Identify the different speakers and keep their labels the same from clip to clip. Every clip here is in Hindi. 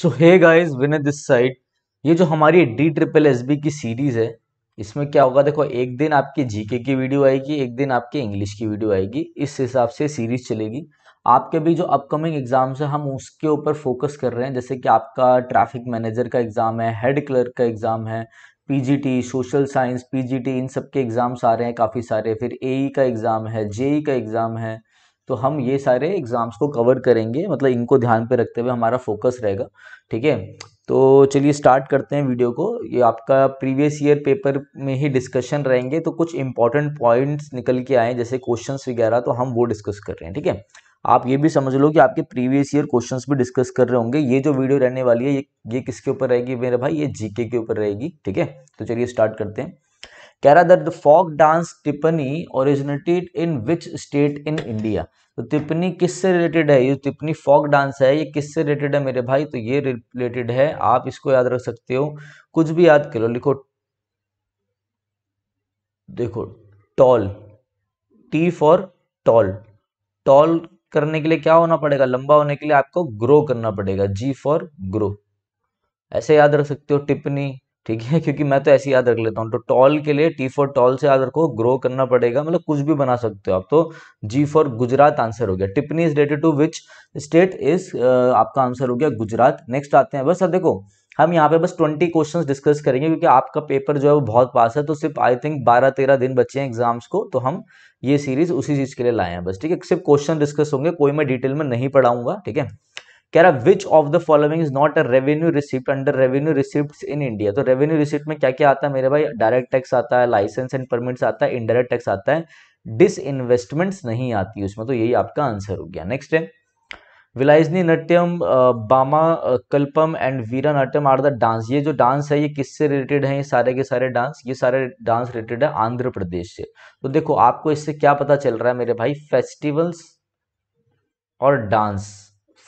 Speaker 1: so hey guys win this side ये जो हमारी डी ट्रिपल एस बी की सीरीज है इसमें क्या होगा देखो एक दिन आपकी जीके की वीडियो आएगी एक दिन आपकी इंग्लिश की वीडियो आएगी इस हिसाब से सीरीज चलेगी आपके भी जो अपकमिंग एग्जाम्स है हम उसके ऊपर फोकस कर रहे हैं जैसे कि आपका ट्रैफिक मैनेजर का एग्ज़ाम है हेड क्लर्क का एग्ज़ाम है पीजीटी सोशल साइंस पीजीटी इन सब के एग्ज़ाम्स आ रहे हैं काफ़ी सारे फिर एई e का एग्ज़ाम है जेई e का एग्ज़ाम है तो हम ये सारे एग्ज़ाम्स को कवर करेंगे मतलब इनको ध्यान पे रखते हुए हमारा फोकस रहेगा ठीक है तो चलिए स्टार्ट करते हैं वीडियो को ये आपका प्रीवियस ईयर पेपर में ही डिस्कशन रहेंगे तो कुछ इंपॉर्टेंट पॉइंट्स निकल के आए जैसे क्वेश्चन वगैरह तो हम वो डिस्कस कर रहे हैं ठीक है आप ये भी समझ लो कि आपके प्रीवियस ईयर क्वेश्चंस भी डिस्कस कर रहे होंगे ये जो वीडियो रहने वाली है ये ये किसके ऊपर रहेगी मेरे भाई ये जीके के ऊपर रहेगी ठीक है तो चलिए स्टार्ट करते हैं कह रहा that the folk dance Tippani originated in which state in India तो टिप्पणी किससे रिलेटेड है ये टिप्पणी फॉक डांस है ये किससे रिलेटेड है मेरे भाई तो ये रिलेटेड है आप इसको याद रख सकते हो कुछ भी याद करो लिखो देखो tall T for tall tall करने के लिए क्या होना पड़ेगा लंबा होने के लिए आपको ग्रो करना पड़ेगा जी फॉर ग्रो ऐसे याद रख सकते हो टिप्पणी ठीक है क्योंकि मैं तो ऐसी याद रख लेता हूँ तो टॉल के लिए टी फॉर टॉल से याद रखो ग्रो करना पड़ेगा मतलब कुछ भी बना सकते हो आप तो जी फॉर गुजरात आंसर हो गया Tippani is related to which state is आपका आंसर हो गया गुजरात नेक्स्ट आते हैं बस अब देखो हम यहाँ पे बस ट्वेंटी क्वेश्चंस डिस्कस करेंगे क्योंकि आपका पेपर जो है वो बहुत पास है तो सिर्फ आई थिंक बारह तेरह दिन बचे हैं एग्जाम्स को तो हम ये सीरीज उसी चीज़ के लिए लाए हैं बस ठीक है सिर्फ क्वेश्चन डिस्कस होंगे कोई मैं डिटेल में नहीं पढ़ाऊंगा ठीक है कह रहा which of the following is not a revenue receipt under revenue receipt in India तो रेवेन्यू रिसिप्ट में क्या क्या आता है मेरे भाई डायरेक्ट टैक्स आता है लाइसेंस एंड परमिट्स आता है इनडायरेक्ट टैक्स आता है डिस इन्वेस्टमेंट्स नहीं आती उसमें तो यही आपका आंसर हो गया नेक्स्ट है Vilasini Natyam Bhama Kalapam and Veera Natyam are the dance ये जो डांस है ये किससे रिलेटेड है ये सारे के सारे डांस ये सारे डांस रिलेटेड है आंध्र प्रदेश से तो देखो आपको इससे क्या पता चल रहा है मेरे भाई फेस्टिवल्स और डांस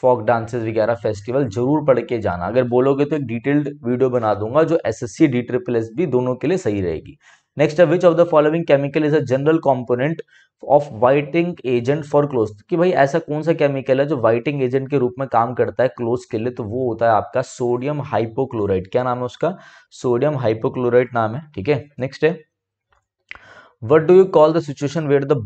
Speaker 1: फोक डांसेस वगैरह फेस्टिवल जरूर पढ़ के जाना अगर बोलोगे तो एक डिटेल्ड वीडियो बना दूंगा जो S S C D triple S B दोनों के लिए सही रहेगी नेक्स्ट है which of the following chemical is a general component of whiting agent for clothes कि भाई ऐसा कौन सा केमिकल है जो वाइटिंग एजेंट के रूप में काम करता है क्लोज के लिए तो वो होता है आपका सोडियम हाइपोक्लोराइड क्या नाम है उसका सोडियम हाइपोक्लोराइड नाम है ठीक है नेक्स्ट है what do you call the situation where the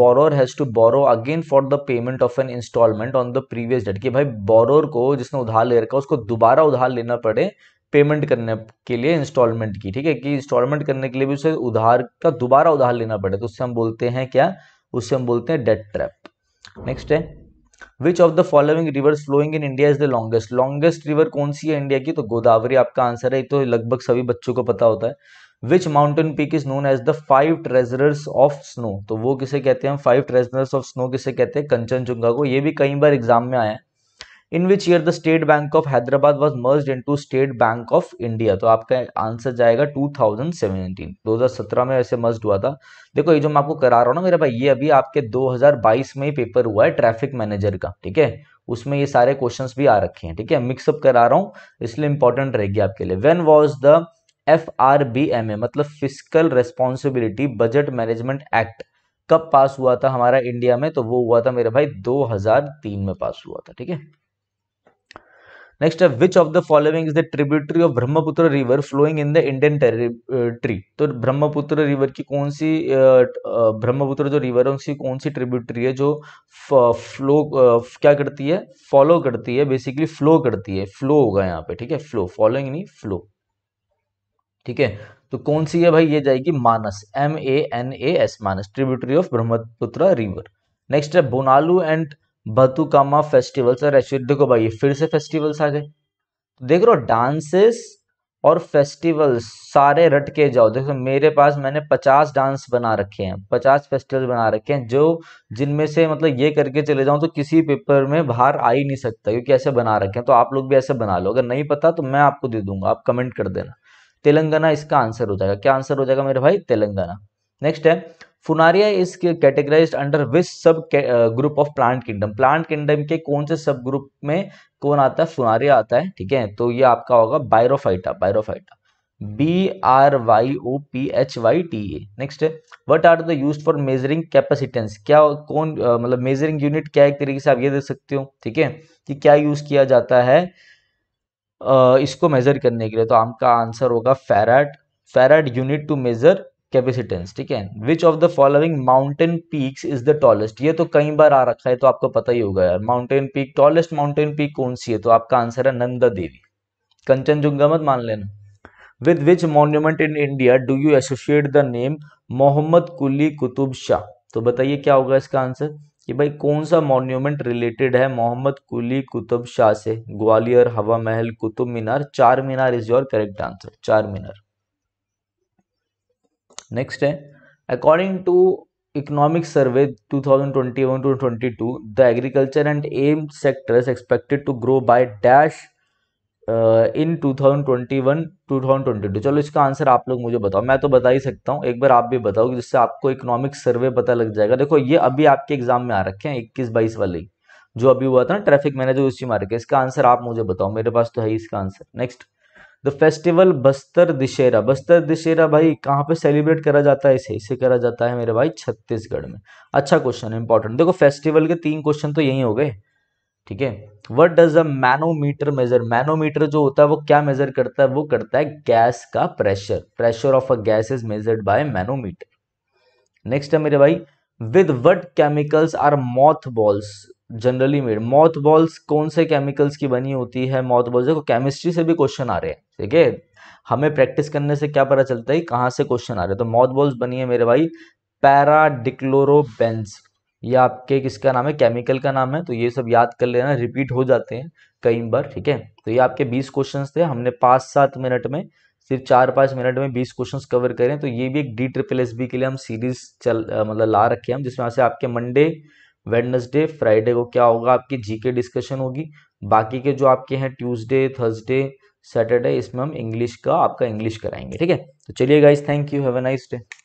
Speaker 1: borrower has to borrow again for the payment of an installment on the previous debt कि भाई बोरोर को जिसने उधार ले रखा उसको दोबारा उधार लेना पड़े पेमेंट करने के लिए इंस्टॉलमेंट की ठीक है कि इंस्टॉलमेंट करने के लिए भी उसे उधार का दोबारा उधार लेना पड़े तो उससे हम बोलते हैं क्या उससे हम बोलते हैं डेट ट्रैप नेक्स्ट है which of the following river flowing in India is the longest longest river कौन सी है इंडिया की तो गोदावरी आपका आंसर है तो लगभग सभी बच्चों को पता होता है which mountain peak is known as the five treasurers of snow तो वो किसे कहते हैं फाइव ट्रेजरर्स ऑफ स्नो किसे कहते हैं कंचनजुंगा को ये भी कई बार एग्जाम में आया है in which year the State Bank of Hyderabad was merge into State Bank of India तो आपका आंसर जाएगा टू थाउजेंड दो हजार सत्रह में ऐसे मर्ज हुआ था देखो ये जो मैं आपको करा रहा हूँ ना मेरे भाई ये अभी आपके दो हजार बाईस में ही पेपर हुआ है ट्रैफिक मैनेजर का ठीक है उसमें ये सारे क्वेश्चन भी आ रखे हैं ठीक है मिक्सअप करा रहा हूँ इसलिए इंपॉर्टेंट रहेगी आपके लिए when was the F R B M A मतलब physical responsibility budget management act कब पास हुआ था हमारा इंडिया में तो वो हुआ था मेरे भाई 2003 में पास हुआ था ठीक है नेक्स्ट है which of the following is the tributary of Brahmaputra river flowing in the Indian territory तो ब्रह्मपुत्र रिवर की कौन सी ब्रह्मपुत्र जो रिवर है उसकी कौन सी ट्रिब्यूटरी है जो फ्लो क्या करती है फॉलो करती है बेसिकली फ्लो करती है फ्लो होगा यहाँ पे ठीक है फ्लो फॉलोइंग नहीं फ्लो ठीक है तो कौन सी है भाई ये जाएगी Manas M A N A S Manas tributary of Brahmaputra river next है बोनालू एंड बतुकामा फेस्टिवल्स और एक्चुअली देखो भाई ये फिर से फेस्टिवल्स आ गए तो देख रहे हो डांसेस और फेस्टिवल्स सारे रट के जाओ देखो मेरे पास मैंने पचास डांस बना रखे हैं पचास फेस्टिवल बना रखे हैं जो जिनमें से मतलब ये करके चले जाऊं तो किसी पेपर में बाहर आ ही नहीं सकता क्योंकि ऐसे बना रखे हैं तो आप लोग भी ऐसे बना लो अगर नहीं पता तो मैं आपको दे दूंगा आप कमेंट कर देना तेलंगाना इसका आंसर हो जाएगा क्या आंसर हो जाएगा मेरे भाई तेलंगाना नेक्स्ट है फुनारिया is categorise under which subgroup of plant kingdom plant kingdom के कौन से सब ग्रुप में कौन आता है फुनारिया आता है ठीक है तो ये आपका होगा bryophyta bryophyta B R Y O P H Y T A next है what are the use for measuring capacitance क्या कौन मतलब मेजरिंग यूनिट क्या एक तरीके से आप ये देख सकते हो ठीक है कि क्या यूज किया जाता है इसको मेजर करने के लिए तो आपका आंसर होगा farad farad unit to measure capacitance ठीक है which of the following mountain peaks is the tallest ये तो कई बार आ रखा है तो आपको पता ही होगा यार mountain peak tallest mountain peak कौन सी है तो आपका आंसर है नंदा देवी कंचनजुंगा मत मान लेना with which monument in India do you associate the name Mohammed Quli Qutb Shah तो बताइए क्या होगा इसका आंसर कि भाई कौन सा मॉन्यूमेंट रिलेटेड है मोहम्मद कुली कुतुब शाह से ग्वालियर हवा महल Qutub Minar Char Minar is your correct answer Char Minar next है according to economic survey 2021 to the agriculture and M sector is expected to grow by dash in two two thousand thousand twenty one twenty two चलो इसका आंसर आप लोग मुझे बताओ मैं तो बता ही सकता हूँ एक बार आप भी बताओ जिससे आपको इकोनॉमिक सर्वे पता लग जाएगा देखो ये अभी आपके एग्जाम में आ रखे हैं इक्कीस बाईस वाले जो अभी हुआ था ना ट्रैफिक मैंने जो उसी में आ रखे इसका आंसर आप मुझे बताओ मेरे पास तो है इसका answer next the festival Bastar Dussehra Bastar Dussehra भाई कहाँ पे सेलिब्रेट करा जाता है इसे इसे करा जाता है मेरे भाई छत्तीसगढ़ में अच्छा क्वेश्चन इंपॉर्टेंट देखो फेस्टिवल के तीन क्वेश्चन तो यही हो गए ठीक है what does a manometer measure manometer जो होता है वो क्या मेजर करता है वो करता है गैस का pressure pressure of a gas is measured by manometer next है मेरे भाई with what chemicals are moth balls generally made moth balls कौन से केमिकल्स की बनी होती है मॉथ बॉल्स देखो केमिस्ट्री से भी क्वेश्चन आ रहे हैं ठीक है हमें प्रैक्टिस करने से क्या पता चलता है कहाँ से क्वेश्चन आ रहे हैं तो मॉथ बॉल्स बनी है मेरे भाई पैराडिक्लोरोबेंस ये आपके किसका नाम है केमिकल का नाम है तो ये सब याद कर लेना रिपीट हो जाते हैं कई बार ठीक है तो ये आपके बीस क्वेश्चन थे हमने पाँच सात मिनट में सिर्फ चार पाँच मिनट में बीस क्वेश्चन कवर करें तो ये भी एक डी ट्रिपल एस बी के लिए हम सीरीज चल मतलब ला रखे हम जिसमें से आपके मंडे वेडनसडे फ्राइडे को क्या होगा आपकी जीके डिस्कशन होगी बाकी के जो आपके हैं ट्यूसडे थर्सडे सैटरडे इसमें हम इंग्लिश का आपका इंग्लिश कराएंगे ठीक है तो चलिए guys thank you have a nice day